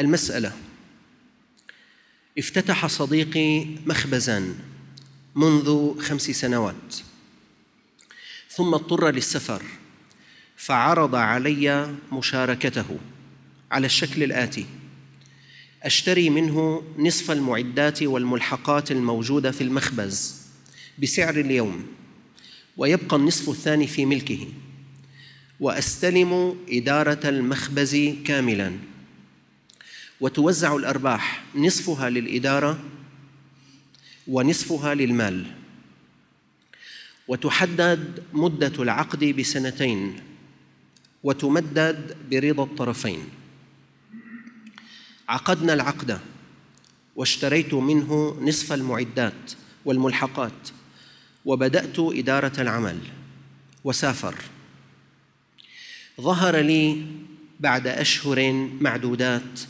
المسألة افتتح صديقي مخبزا منذ خمس سنوات ثم اضطر للسفر فعرض علي مشاركته على الشكل الآتي أشتري منه نصف المعدات والملحقات الموجودة في المخبز بسعر اليوم ويبقى النصف الثاني في ملكه واستلم اداره المخبز كاملا وتوزع الأرباح نصفها للإدارة ونصفها للمال وتحدد مدة العقد بسنتين وتمدد برضا الطرفين عقدنا العقد واشتريت منه نصف المعدات والملحقات وبدأت إدارة العمل وسافر ظهر لي بعد أشهر معدودات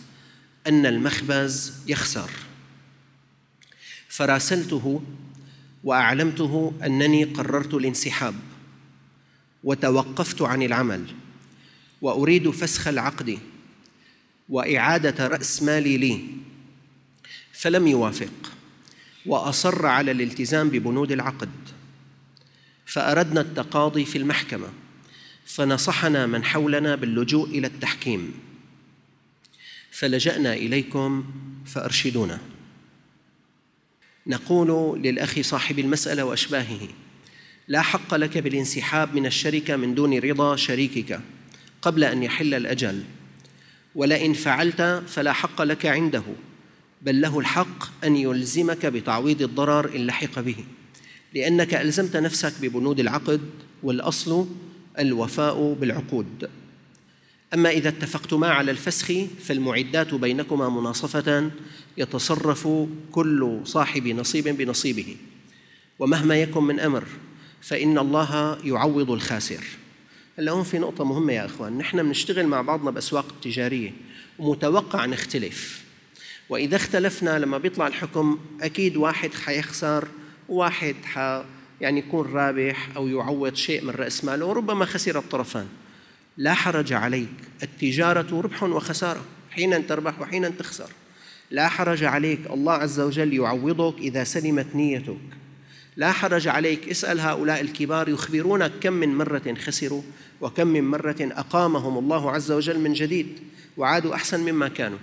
أن المخبز يخسر فراسلته وأعلمته أنني قررت الانسحاب وتوقفت عن العمل وأريد فسخ العقد وإعادة رأس مالي لي فلم يوافق وأصر على الالتزام ببنود العقد فأردنا التقاضي في المحكمة فنصحنا من حولنا باللجوء إلى التحكيم فلجأنا إليكم فأرشدونا نقول للأخ صاحب المسألة وأشباهه لا حق لك بالانسحاب من الشركة من دون رضا شريكك قبل أن يحل الأجل ولئن فعلت فلا حق لك عنده بل له الحق أن يلزمك بتعويض الضرر إن لحق به لأنك ألزمت نفسك ببنود العقد والأصل الوفاء بالعقود أما إذا اتفقتما على الفسخ فالمعدات بينكما مناصفة يتصرف كل صاحب نصيب بنصيبه ومهما يكن من أمر فإن الله يعوض الخاسر هلا هون في نقطة مهمة يا إخوان نحن بنشتغل مع بعضنا بأسواق تجارية ومتوقع نختلف وإذا اختلفنا لما بيطلع الحكم أكيد واحد حيخسر واحد ح... يعني يكون رابح أو يعوض شيء من رأس ماله وربما خسر الطرفان لا حرج عليك التجارة ربح وخسارة حينا تربح وحينا تخسر لا حرج عليك الله عز وجل يعوضك إذا سلمت نيتك لا حرج عليك اسأل هؤلاء الكبار يخبرونك كم من مرة خسروا وكم من مرة أقامهم الله عز وجل من جديد وعادوا أحسن مما كانوا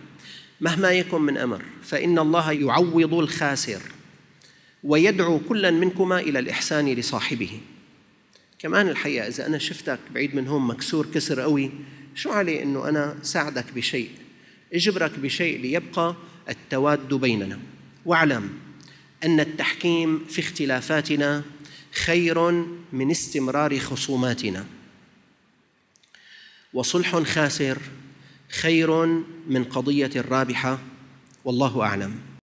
مهما يكن من أمر فإن الله يعوض الخاسر ويدعو كلا منكما إلى الإحسان لصاحبه كمان الحقيقة إذا أنا شفتك بعيد من هون مكسور كسر قوي شو علي إنه أنا ساعدك بشيء اجبرك بشيء ليبقى التواد بيننا واعلم أن التحكيم في اختلافاتنا خير من استمرار خصوماتنا وصلح خاسر خير من قضية رابحة والله أعلم